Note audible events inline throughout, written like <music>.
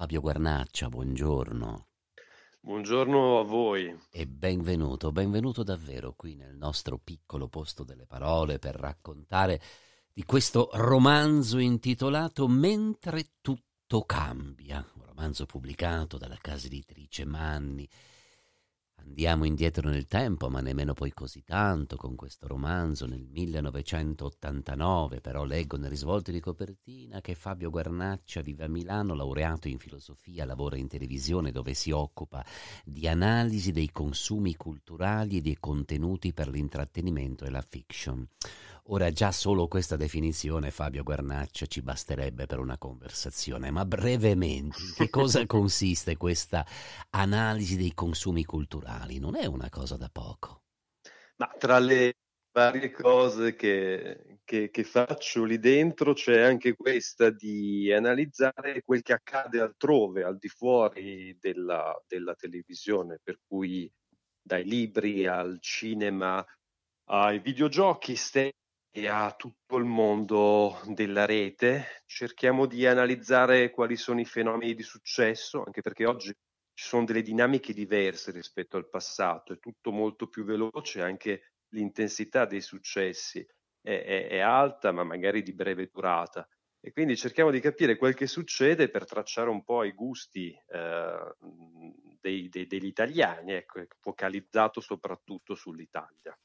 Fabio Guarnaccia, buongiorno. Buongiorno a voi. E benvenuto, benvenuto davvero qui nel nostro piccolo posto delle parole per raccontare di questo romanzo intitolato Mentre tutto cambia, un romanzo pubblicato dalla casa editrice Manni Andiamo indietro nel tempo, ma nemmeno poi così tanto con questo romanzo nel 1989, però leggo nel risvolto di copertina che Fabio Guarnaccia vive a Milano, laureato in filosofia, lavora in televisione dove si occupa di analisi dei consumi culturali e dei contenuti per l'intrattenimento e la fiction. Ora già solo questa definizione, Fabio Guarnaccio, ci basterebbe per una conversazione, ma brevemente, che <laughs> cosa consiste questa analisi dei consumi culturali? Non è una cosa da poco. Ma tra le varie cose che, che, che faccio lì dentro c'è anche questa di analizzare quel che accade altrove, al di fuori della, della televisione, per cui dai libri al cinema ai videogiochi stessi e a tutto il mondo della rete. Cerchiamo di analizzare quali sono i fenomeni di successo, anche perché oggi ci sono delle dinamiche diverse rispetto al passato, è tutto molto più veloce, anche l'intensità dei successi è, è, è alta, ma magari di breve durata. E quindi cerchiamo di capire quel che succede per tracciare un po' i gusti eh, dei, dei, degli italiani, ecco, focalizzato soprattutto sull'Italia.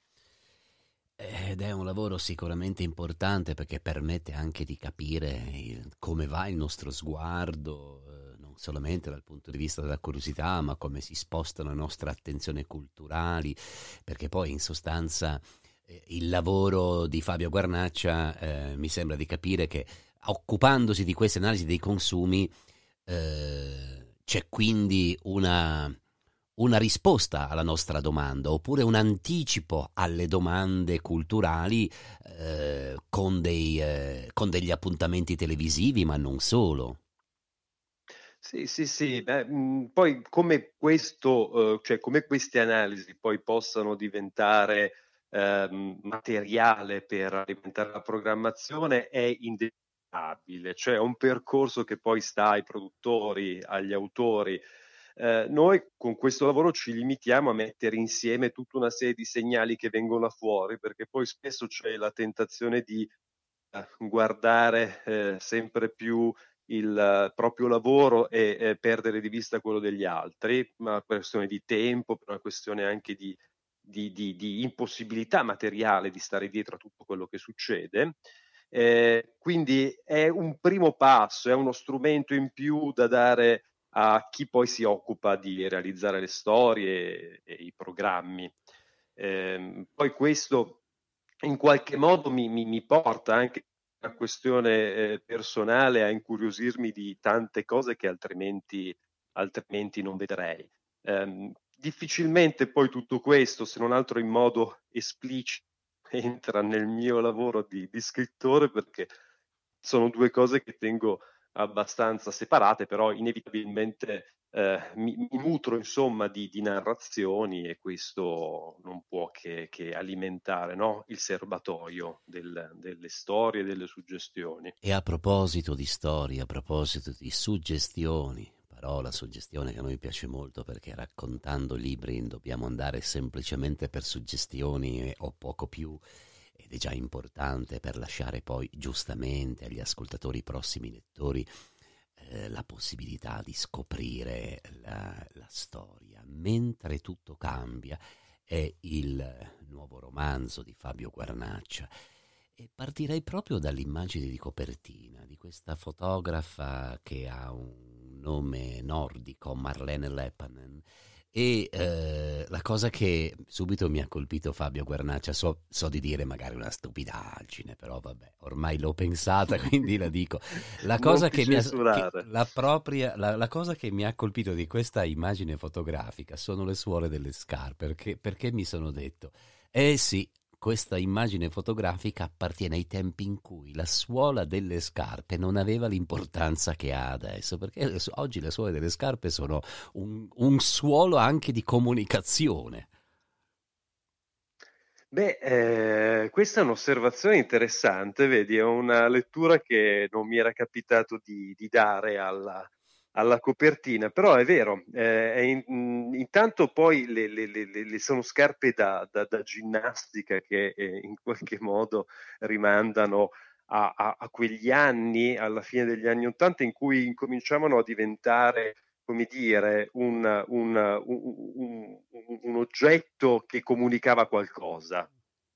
Ed è un lavoro sicuramente importante perché permette anche di capire il, come va il nostro sguardo, eh, non solamente dal punto di vista della curiosità, ma come si sposta la nostra attenzione culturali, perché poi in sostanza eh, il lavoro di Fabio Guarnaccia eh, mi sembra di capire che occupandosi di queste analisi dei consumi eh, c'è quindi una una risposta alla nostra domanda oppure un anticipo alle domande culturali eh, con, dei, eh, con, degli appuntamenti televisivi, ma non solo. Sì, sì, sì. Beh, mm, poi come, questo, eh, cioè, come queste analisi poi possano diventare ehm, materiale per alimentare la programmazione è indecifrabile, cioè è un percorso che poi sta ai produttori, agli autori, eh, noi con questo lavoro ci limitiamo a mettere insieme tutta una serie di segnali che vengono fuori, perché poi spesso c'è la tentazione di eh, guardare eh, sempre più il eh, proprio lavoro e eh, perdere di vista quello degli altri, ma per questione di tempo, per una questione anche di, di, di, di impossibilità materiale di stare dietro a tutto quello che succede. Eh, quindi è un primo passo, è uno strumento in più da dare a chi poi si occupa di realizzare le storie e, i programmi. Eh, poi questo in qualche modo mi, mi, mi porta anche una questione eh, personale a incuriosirmi di tante cose che altrimenti, altrimenti non vedrei. Eh, difficilmente poi tutto questo, se non altro in modo esplicito, <laughs> entra nel mio lavoro di, di scrittore perché sono due cose che tengo abbastanza separate, però inevitabilmente eh, mi, mi, nutro insomma di, di, narrazioni e questo non può che, che alimentare no? il serbatoio del, delle storie e delle suggestioni. E a proposito di storie, a proposito di suggestioni, parola suggestione che a noi piace molto perché raccontando libri dobbiamo andare semplicemente per suggestioni o poco più ed è già importante per lasciare poi giustamente agli ascoltatori prossimi lettori eh, la possibilità di scoprire la, la storia. Mentre tutto cambia è il nuovo romanzo di Fabio Guarnaccia. E partirei proprio dall'immagine di copertina di questa fotografa che ha un nome nordico, Marlene Leppanen, e eh, la cosa che subito mi ha colpito Fabio Guarnaccia, so, so, di dire magari una stupidaggine, però vabbè, ormai l'ho pensata, <laughs> quindi la dico. La cosa, che mi, ha, che, la propria, la, la cosa che mi ha, colpito di questa immagine fotografica sono le suore delle scarpe, perché, perché mi sono detto, eh sì, questa immagine fotografica appartiene ai tempi in cui la suola delle scarpe non aveva l'importanza che ha adesso, perché oggi le suole delle scarpe sono un, un suolo anche di comunicazione. Beh, eh, questa è un'osservazione interessante, vedi, è una lettura che non mi era capitato di, di dare alla, alla copertina, però è vero, eh, è in, intanto poi le, le, le, le sono scarpe da, da, da ginnastica che eh, in qualche modo rimandano a, a, a, quegli anni, alla fine degli anni Ottanta, in cui incominciavano a diventare, come dire, un, un, un, un oggetto che comunicava qualcosa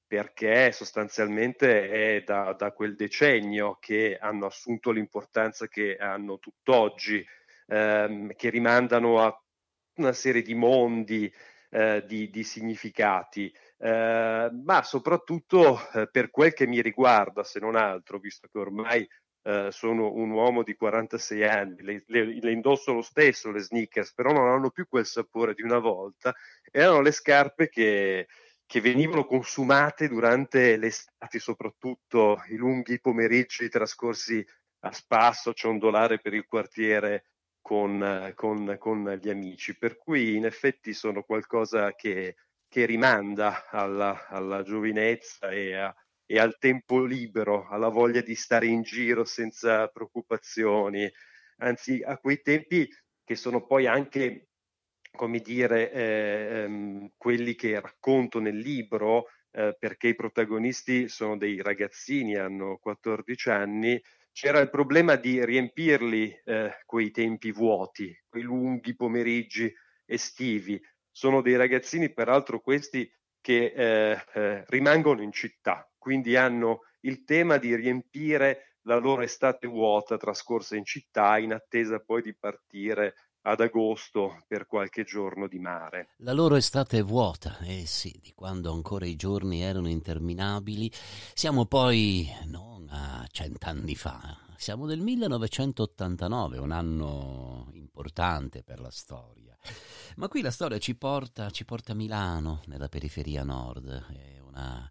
perché sostanzialmente è da, da, quel decennio che hanno assunto l'importanza che hanno tutt'oggi ehm, che rimandano a una serie di mondi, eh, di, di, significati, eh, ma soprattutto eh, per quel che mi riguarda, se non altro, visto che ormai eh, sono un uomo di 46 anni, le, le, le, indosso lo stesso le sneakers, però non hanno più quel sapore di una volta, erano le scarpe che, che venivano consumate durante l'estate, soprattutto i lunghi pomeriggi trascorsi a spasso, ciondolare per il quartiere con, con, con gli amici, per cui in effetti sono qualcosa che, che rimanda alla, alla giovinezza e, a, e, al tempo libero, alla voglia di stare in giro senza preoccupazioni, anzi a quei tempi che sono poi anche, come dire, eh, ehm, quelli che racconto nel libro, eh, perché i protagonisti sono dei ragazzini, hanno 14 anni c'era il problema di riempirli eh, quei tempi vuoti, quei lunghi pomeriggi estivi. Sono dei ragazzini, peraltro questi, che eh, eh, rimangono in città, quindi hanno il tema di riempire la loro estate vuota trascorsa in città in attesa poi di partire ad agosto per qualche giorno di mare. La loro estate è vuota, eh sì, di quando ancora i giorni erano interminabili. Siamo poi non a cent'anni fa, siamo del 1989, un anno importante per la storia. Ma qui la storia ci porta, ci porta a Milano, nella periferia nord. È una,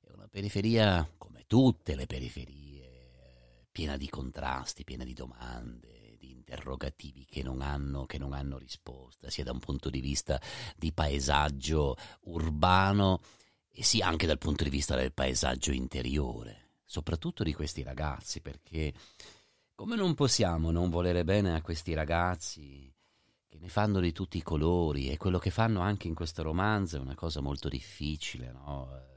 è una periferia come tutte le periferie, piena di contrasti, piena di domande interrogativi che non, hanno, che non hanno risposta, sia da un punto di vista di paesaggio urbano e sia anche dal punto di vista del paesaggio interiore, soprattutto di questi ragazzi, perché come non possiamo non volere bene a questi ragazzi che ne fanno di tutti i colori e quello che fanno anche in questo romanzo è una cosa molto difficile, no? Eh,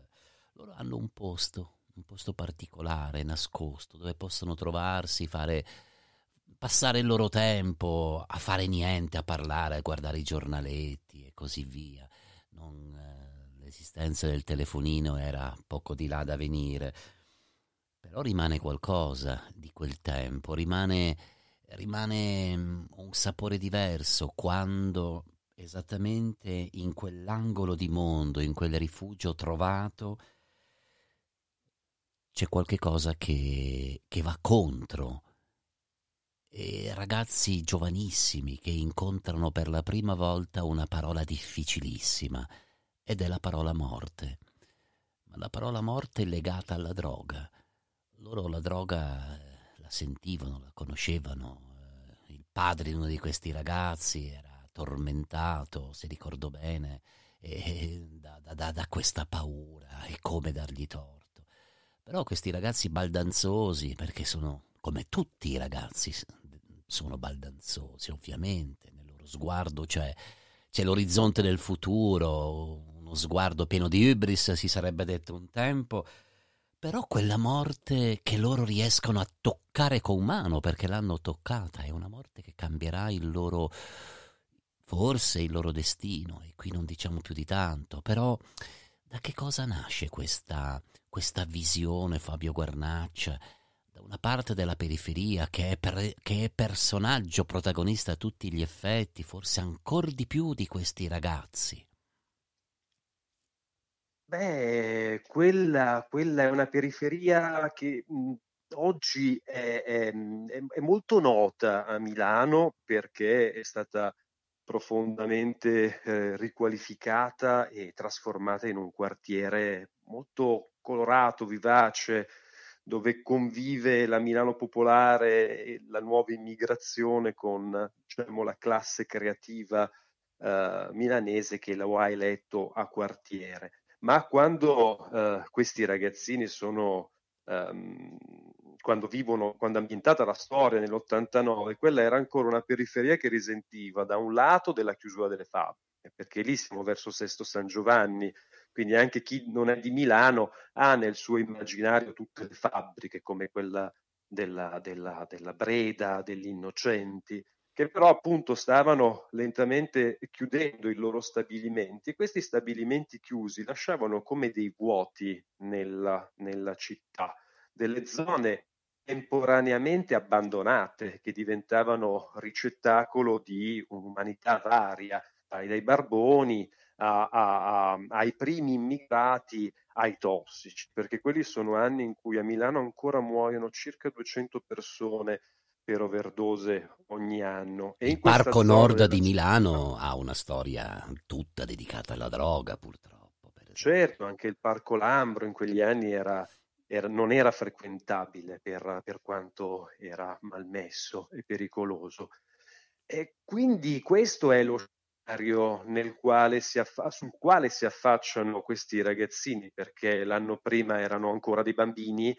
loro hanno un posto, un posto particolare, nascosto, dove possono trovarsi, fare passare il loro tempo a fare niente, a parlare, a guardare i giornaletti e così via. Non, eh, l'esistenza del telefonino era poco di là da venire, però rimane qualcosa di quel tempo, rimane, rimane mm, un sapore diverso quando esattamente in quell'angolo di mondo, in quel rifugio trovato, c'è qualche cosa che, che va contro e ragazzi giovanissimi che incontrano per la prima volta una parola difficilissima ed è la parola morte. Ma la parola morte è legata alla droga. Loro la droga eh, la sentivano, la conoscevano. Eh, il padre di uno di questi ragazzi era tormentato, se ricordo bene, da, da, da questa paura e come dargli torto. Però questi ragazzi baldanzosi, perché sono come tutti i ragazzi, sono baldanzosi, ovviamente, nel loro sguardo c'è, cioè, c'è l'orizzonte del futuro, uno sguardo pieno di ibris, si sarebbe detto un tempo, però quella morte che loro riescono a toccare con mano, perché l'hanno toccata, è una morte che cambierà il loro, forse il loro destino, e qui non diciamo più di tanto, però da che cosa nasce questa, questa visione, Fabio Guarnaccia? da una parte della periferia che è, per, che è personaggio protagonista a tutti gli effetti, forse ancora di più di questi ragazzi. Beh, quella, quella è una periferia che mh, oggi è, è, è molto nota a Milano perché è stata profondamente eh, riqualificata e trasformata in un quartiere molto colorato, vivace, dove convive la Milano popolare e la nuova immigrazione con diciamo, la classe creativa eh, milanese che lo ha eletto a quartiere. Ma quando eh, questi ragazzini sono, ehm, quando vivono, quando è ambientata la storia nell'89, quella era ancora una periferia che risentiva da un lato della chiusura delle fabbriche, perché lì siamo verso Sesto San Giovanni, quindi anche chi non è di Milano ha nel suo immaginario tutte le fabbriche come quella della, della, della Breda, degli Innocenti, che però appunto stavano lentamente chiudendo i loro stabilimenti e questi stabilimenti chiusi lasciavano come dei vuoti nella, nella città, delle zone temporaneamente abbandonate che diventavano ricettacolo di un'umanità varia, dai, dai barboni a, a, a, ai primi immigrati ai tossici, perché quelli sono anni in cui a Milano ancora muoiono circa 200 persone per overdose ogni anno. E Il Parco Nord di Milano ha una storia tutta dedicata alla droga, purtroppo. certo, anche il Parco Lambro in quegli anni era, era, non era frequentabile per, per quanto era malmesso e pericoloso. E quindi questo è lo nel quale si affa- sul quale si affacciano questi ragazzini, perché l'anno prima erano ancora dei bambini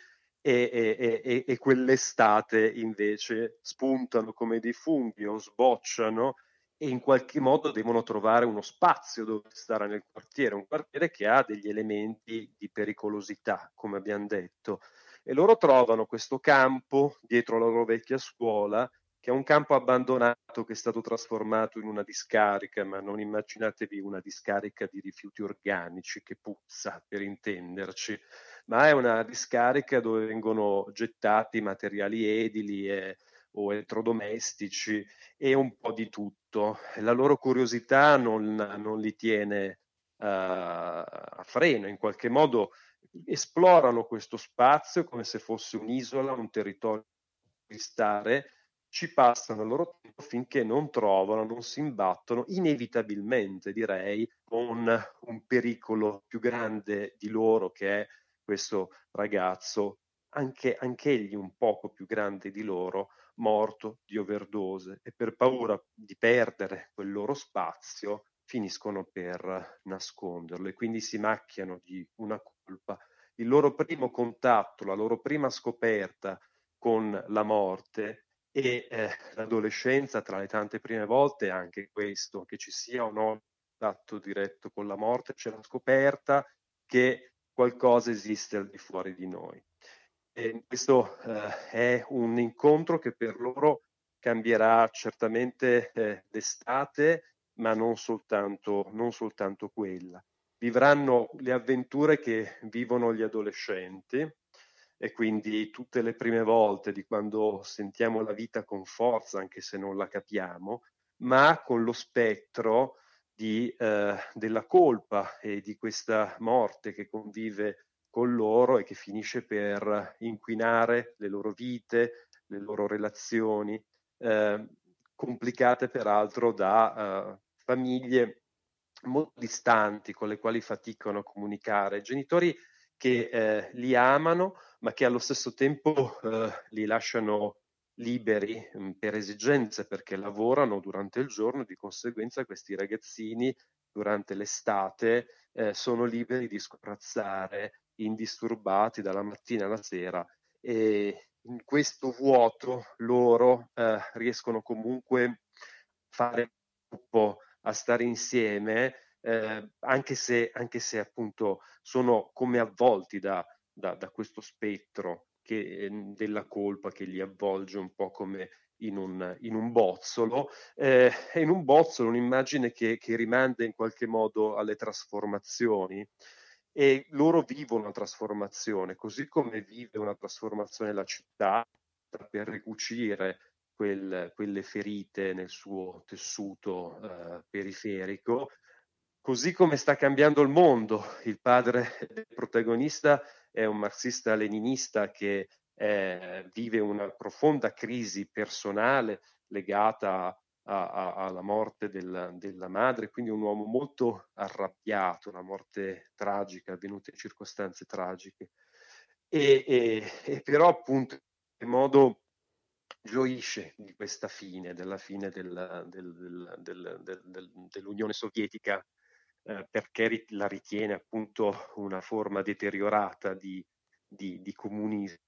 e, e, e, e quell'estate invece spuntano come dei funghi o sbocciano e in qualche modo devono trovare uno spazio dove stare nel quartiere, un quartiere che ha degli elementi di pericolosità, come abbiamo detto. E loro trovano questo campo dietro la loro vecchia scuola che è un campo abbandonato che è stato trasformato in una discarica, ma non immaginatevi una discarica di rifiuti organici che puzza, per intenderci, ma è una discarica dove vengono gettati materiali edili e, o elettrodomestici e un po' di tutto. La loro curiosità non, non li tiene uh, a freno, in qualche modo esplorano questo spazio come se fosse un'isola, un territorio di stare ci passano il loro tempo finché non trovano, non si imbattono inevitabilmente, direi, con un pericolo più grande di loro che è questo ragazzo, anche, egli un poco più grande di loro, morto di overdose e per paura di perdere quel loro spazio finiscono per nasconderlo e quindi si macchiano di una colpa. Il loro primo contatto, la loro prima scoperta con la morte e eh, l'adolescenza tra le tante prime volte anche questo, che ci sia o no contatto diretto con la morte, c'è la scoperta che qualcosa esiste al di fuori di noi. E questo eh, è un incontro che per loro cambierà certamente eh, l'estate, ma non soltanto, non soltanto quella. Vivranno le avventure che vivono gli adolescenti, e quindi tutte le prime volte di quando sentiamo la vita con forza, anche se non la capiamo, ma con lo spettro di, eh, della colpa e di questa morte che convive con loro e che finisce per inquinare le loro vite, le loro relazioni, eh, complicate peraltro da eh, famiglie molto distanti con le quali faticano a comunicare, genitori che eh, li amano, ma che allo stesso tempo eh, li lasciano liberi mh, mm, per esigenze perché lavorano durante il giorno, di conseguenza questi ragazzini durante l'estate eh, sono liberi di scorazzare indisturbati dalla mattina alla sera e in questo vuoto loro eh, riescono comunque a fare gruppo, a stare insieme eh, anche, se, anche, se, appunto sono come avvolti da, da, da questo spettro che, ehm, della colpa che li avvolge un po' come in un, in un bozzolo, eh, <laughs> in un bozzolo un'immagine che, che rimanda in qualche modo alle trasformazioni e loro vivono una trasformazione, così come vive una trasformazione la città per ricucire quel, quelle ferite nel suo tessuto eh, periferico, Così come sta cambiando il mondo, il padre del protagonista è un marxista-leninista che eh, vive una profonda crisi personale legata a, a, alla morte del, della madre, quindi un uomo molto arrabbiato, una morte tragica, avvenuta in circostanze tragiche. E, e, e però appunto in modo gioisce di questa fine, della fine del, del, del, dell'Unione Sovietica eh, perché la ritiene appunto una forma deteriorata di, di, di comunismo.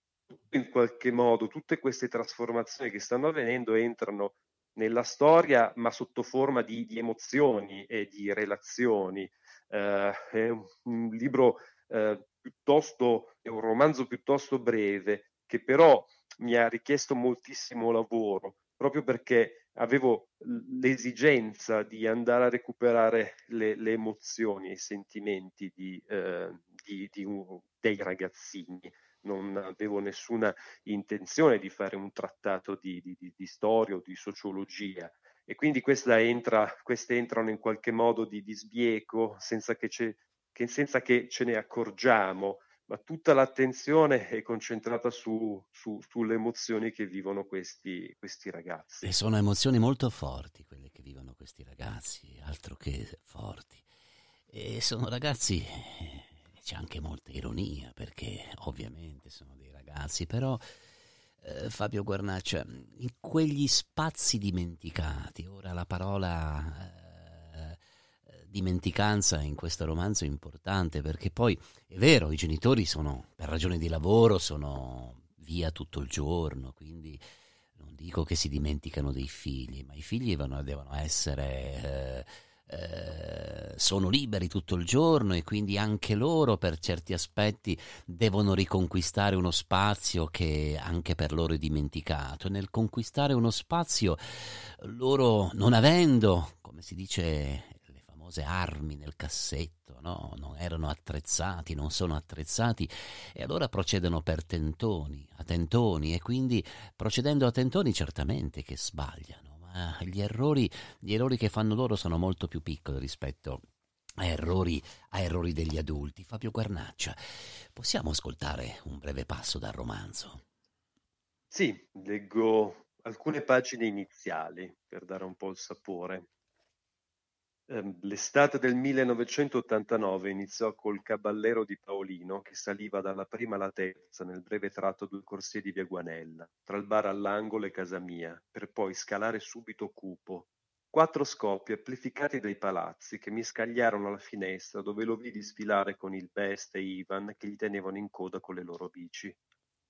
In qualche modo tutte queste trasformazioni che stanno avvenendo entrano nella storia, ma sotto forma di, di emozioni e di relazioni. Eh, è un, un libro eh, piuttosto, è un romanzo piuttosto breve, che però mi ha richiesto moltissimo lavoro, proprio perché avevo l'esigenza di andare a recuperare le, le emozioni e i sentimenti di, eh, di, di un, dei ragazzini. Non avevo nessuna intenzione di fare un trattato di, di storia o di sociologia e quindi entra, queste entrano in qualche modo di, sbieco senza che, ce, che senza che ce ne accorgiamo ma tutta l'attenzione è concentrata su, su, sulle emozioni che vivono questi, questi, ragazzi. E sono emozioni molto forti quelle che vivono questi ragazzi, altro che forti. E sono ragazzi, eh, c'è anche molta ironia, perché ovviamente sono dei ragazzi, però eh, Fabio Guarnaccia, in quegli spazi dimenticati, ora la parola... Eh, dimenticanza in questo romanzo è importante perché poi è vero, i genitori sono per ragioni di lavoro, sono via tutto il giorno, quindi non dico che si dimenticano dei figli, ma i figli vanno, devono essere... Eh, eh sono liberi tutto il giorno e quindi anche loro per certi aspetti devono riconquistare uno spazio che anche per loro è dimenticato. nel conquistare uno spazio loro non avendo, come si dice famose armi nel cassetto, no? non erano attrezzati, non sono attrezzati e allora procedono per tentoni, a tentoni e quindi procedendo a tentoni certamente che sbagliano, ma gli errori, gli errori che fanno loro sono molto più piccoli rispetto a errori, a errori degli adulti. Fabio Guarnaccia, possiamo ascoltare un breve passo dal romanzo? Sì, leggo alcune pagine iniziali per dare un po' il sapore. Ehm, l'estate del 1989 iniziò col Caballero di Paolino che saliva dalla prima alla terza nel breve tratto del corsie di Via Guanella, tra il bar all'angolo e casa mia, per poi scalare subito cupo. Quattro scoppi amplificati dai palazzi che mi scagliarono alla finestra dove lo vidi sfilare con il Best e Ivan che gli tenevano in coda con le loro bici.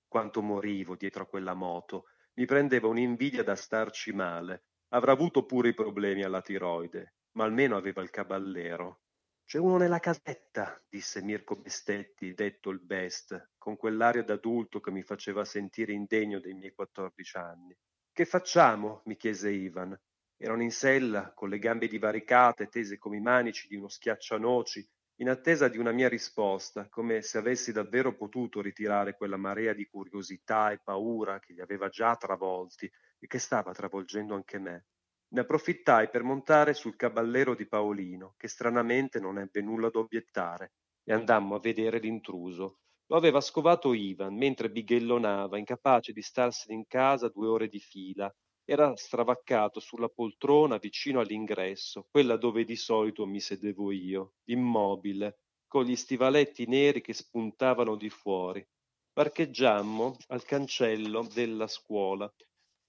Quanto morivo dietro a quella moto, mi prendeva un'invidia da starci male. Avrà avuto pure i problemi alla tiroide, ma almeno aveva il caballero. C'è uno nella casetta, disse Mirko Bestetti, detto il Best, con quell'aria d'adulto che mi faceva sentire indegno dei miei quattordici anni. Che facciamo? mi chiese Ivan. Erano in sella, con le gambe divaricate, tese come i manici di uno schiaccianoci, in attesa di una mia risposta, come se avessi davvero potuto ritirare quella marea di curiosità e paura che li aveva già travolti e che stava travolgendo anche me. Ne approfittai per montare sul caballero di paolino che stranamente non ebbe nulla da obiettare e andammo a vedere l'intruso lo aveva scovato ivan mentre bighellonava incapace di starsene in casa due ore di fila era stravaccato sulla poltrona vicino all'ingresso quella dove di solito mi sedevo io immobile con gli stivaletti neri che spuntavano di fuori parcheggiammo al cancello della scuola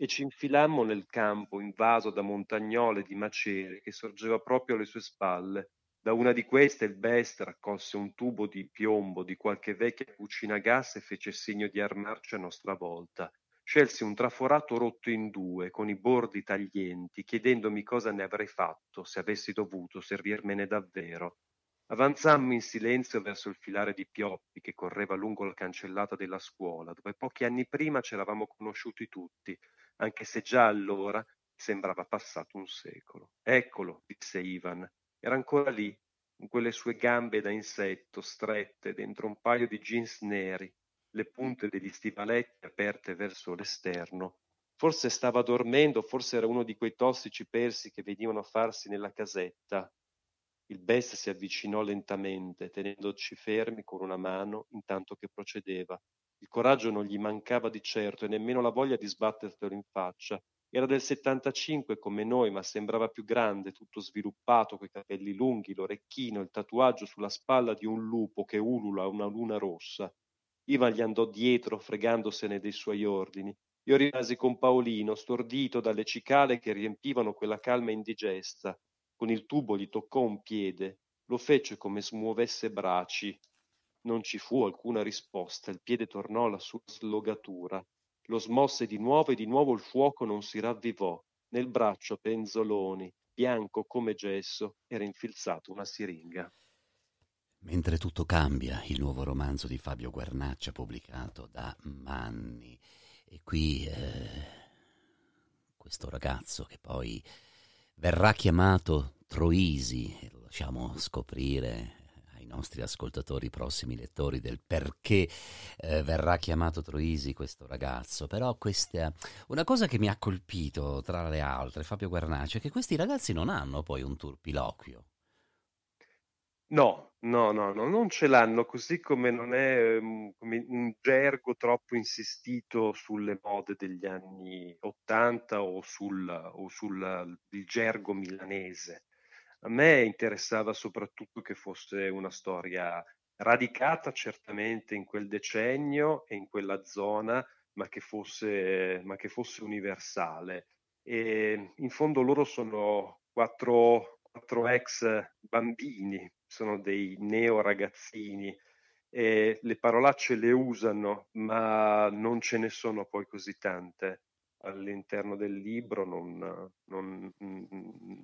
e ci infilammo nel campo invaso da montagnole di macere che sorgeva proprio alle sue spalle. Da una di queste il best raccolse un tubo di piombo di qualche vecchia cucina a gas e fece segno di armarci a nostra volta. Scelsi un traforato rotto in due, con i bordi taglienti, chiedendomi cosa ne avrei fatto, se avessi dovuto servirmene davvero. Avanzammo in silenzio verso il filare di pioppi che correva lungo la cancellata della scuola, dove pochi anni prima ci eravamo conosciuti tutti, anche se già allora sembrava passato un secolo. Eccolo, disse Ivan, era ancora lì, con quelle sue gambe da insetto strette dentro un paio di jeans neri, le punte degli stivaletti aperte verso l'esterno. Forse stava dormendo, forse era uno di quei tossici persi che venivano a farsi nella casetta. Il best si avvicinò lentamente, tenendoci fermi con una mano intanto che procedeva, il coraggio non gli mancava di certo e nemmeno la voglia di sbattertelo in faccia. Era del 75 come noi, ma sembrava più grande, tutto sviluppato, coi capelli lunghi, l'orecchino, il tatuaggio sulla spalla di un lupo che ulula una luna rossa. Ivan gli andò dietro, fregandosene dei suoi ordini. Io rimasi con Paolino, stordito dalle cicale che riempivano quella calma indigesta. Con il tubo gli toccò un piede, lo fece come smuovesse braci, non ci fu alcuna risposta, il piede tornò alla sua slogatura. Lo smosse di nuovo e di nuovo il fuoco non si ravvivò. Nel braccio penzoloni, bianco come gesso, era infilzata una siringa. Mentre tutto cambia, il nuovo romanzo di Fabio Guarnaccia pubblicato da Manni. E qui eh, questo ragazzo che poi verrà chiamato Troisi, lo lasciamo scoprire nostri ascoltatori, prossimi lettori, del perché eh, verrà chiamato Troisi questo ragazzo, però questa, una cosa che mi ha colpito, tra le altre, Fabio Guarnacio, è che questi ragazzi non hanno poi un turpiloquio. No, no, no, no, non ce l'hanno, così come non è um, come un gergo troppo insistito sulle mode degli anni 80 o sul, o sul gergo milanese. A me interessava soprattutto che fosse una storia radicata certamente in quel decennio e in quella zona, ma che fosse, ma che fosse universale. E ehm, in fondo loro sono quattro, quattro ex bambini, sono dei neo ragazzini e le parolacce le usano, ma non ce ne sono poi così tante all'interno del libro non, non, mm,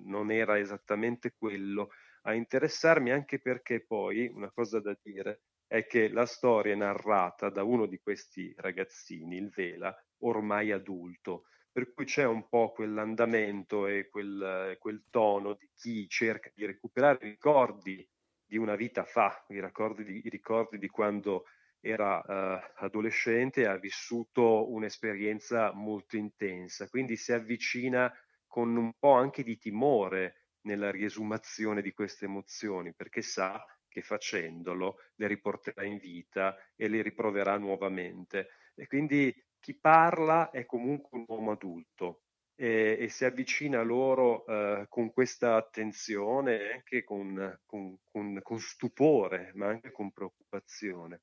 non, era esattamente quello a interessarmi, anche perché poi una cosa da dire è che la storia è narrata da uno di questi ragazzini, il Vela, ormai adulto, per cui c'è un po' quell'andamento e quel, quel tono di chi cerca di recuperare i ricordi di una vita fa, i ricordi di, i ricordi di quando era eh, adolescente e ha vissuto un'esperienza molto intensa, quindi si avvicina con un po' anche di timore nella riesumazione di queste emozioni, perché sa che facendolo le riporterà in vita e le riproverà nuovamente. E quindi chi parla è comunque un uomo adulto e, e si avvicina a loro eh, con questa attenzione, eh, anche con, con, con, con stupore, ma anche con preoccupazione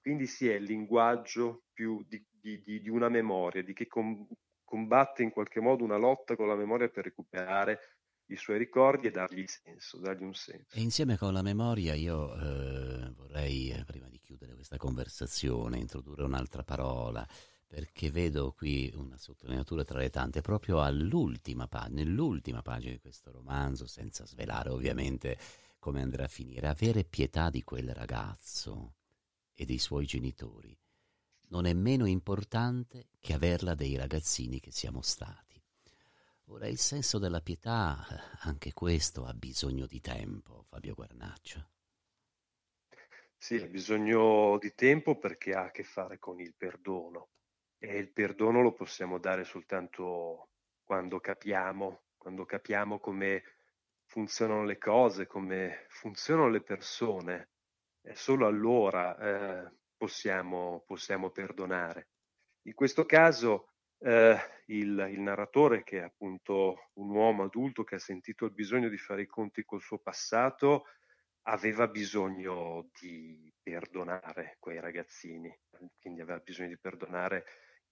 quindi sì, è il linguaggio più di, di, di una memoria, di chi com- combatte in qualche modo una lotta con la memoria per recuperare i suoi ricordi e dargli senso, dargli un senso. E insieme con la memoria io eh, vorrei, eh, prima di chiudere questa conversazione, introdurre un'altra parola, perché vedo qui una sottolineatura tra le tante, proprio all'ultima pagina, nell'ultima pagina di questo romanzo, senza svelare ovviamente come andrà a finire, avere pietà di quel ragazzo e dei suoi genitori. Non è meno importante che averla dei ragazzini che siamo stati. Ora il senso della pietà, anche questo ha bisogno di tempo, Fabio Guarnaccia. Sì, ha bisogno di tempo perché ha a che fare con il perdono e il perdono lo possiamo dare soltanto quando capiamo, quando capiamo come funzionano le cose, come funzionano le persone solo allora eh, possiamo, possiamo, perdonare. In questo caso eh, il, il, narratore, che è appunto un uomo adulto che ha sentito il bisogno di fare i conti col suo passato, aveva bisogno di perdonare quei ragazzini, quindi aveva bisogno di perdonare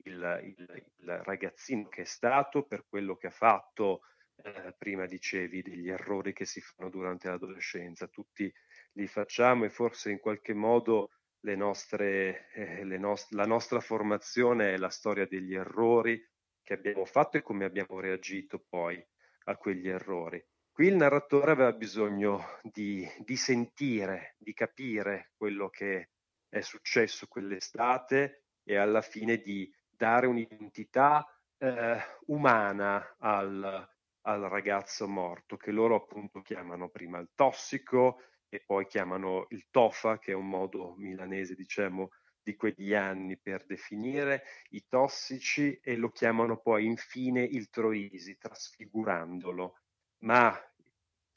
il, il, il ragazzino che è stato per quello che ha fatto, eh, prima dicevi degli errori che si fanno durante l'adolescenza, tutti li facciamo e forse in qualche modo nostre, eh, nost- la nostra formazione è la storia degli errori che abbiamo fatto e come abbiamo reagito poi a quegli errori. Qui il narratore aveva bisogno di, di sentire, di capire quello che è successo quell'estate e alla fine di dare un'identità eh, umana al, al ragazzo morto, che loro appunto chiamano prima il tossico e poi chiamano il tofa, che è un modo milanese, diciamo, di quegli anni per definire i tossici e lo chiamano poi infine il Troisi, trasfigurandolo. Ma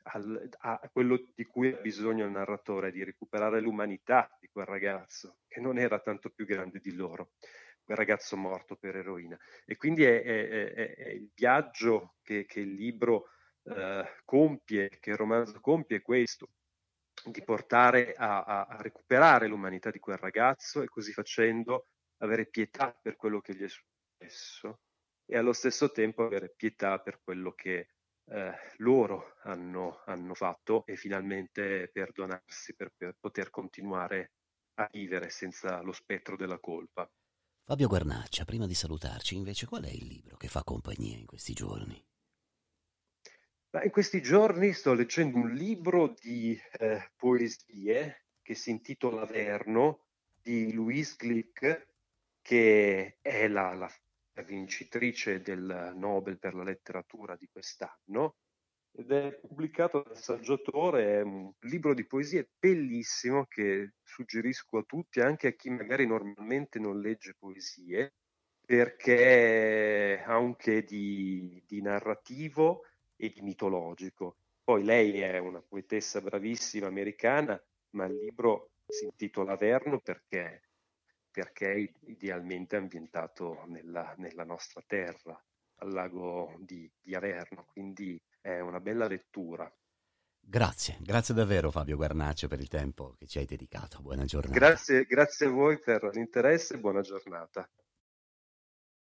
al, a quello di cui ha bisogno il narratore è di recuperare l'umanità di quel ragazzo, che non era tanto più grande di loro ragazzo morto per eroina. E quindi è, è, è, è il viaggio che, che il libro eh, compie, che il romanzo compie, questo, di portare a, a, recuperare l'umanità di quel ragazzo e così facendo avere pietà per quello che gli è successo e allo stesso tempo avere pietà per quello che eh, loro hanno, hanno, fatto e finalmente perdonarsi per, per poter continuare a vivere senza lo spettro della colpa. Fabio Guarnaccia, prima di salutarci, invece, qual è il libro che fa compagnia in questi giorni? Ma in questi giorni sto leggendo un libro di eh, poesie che si intitola Verno di Louise Glick, che è la, la vincitrice del Nobel per la letteratura di quest'anno ed è pubblicato dal Saggiatore, è un libro di poesie bellissimo che suggerisco a tutti, anche a chi magari normalmente non legge poesie, perché ha un che di, di narrativo e di mitologico. Poi lei è una poetessa bravissima americana, ma il libro si intitola Averno perché, perché è idealmente ambientato nella, nella nostra terra, al lago di, di Averno, quindi è una bella lettura. Grazie, grazie davvero Fabio Guarnaccio per il tempo che ci hai dedicato. Buona giornata. Grazie, grazie a voi per l'interesse e buona giornata.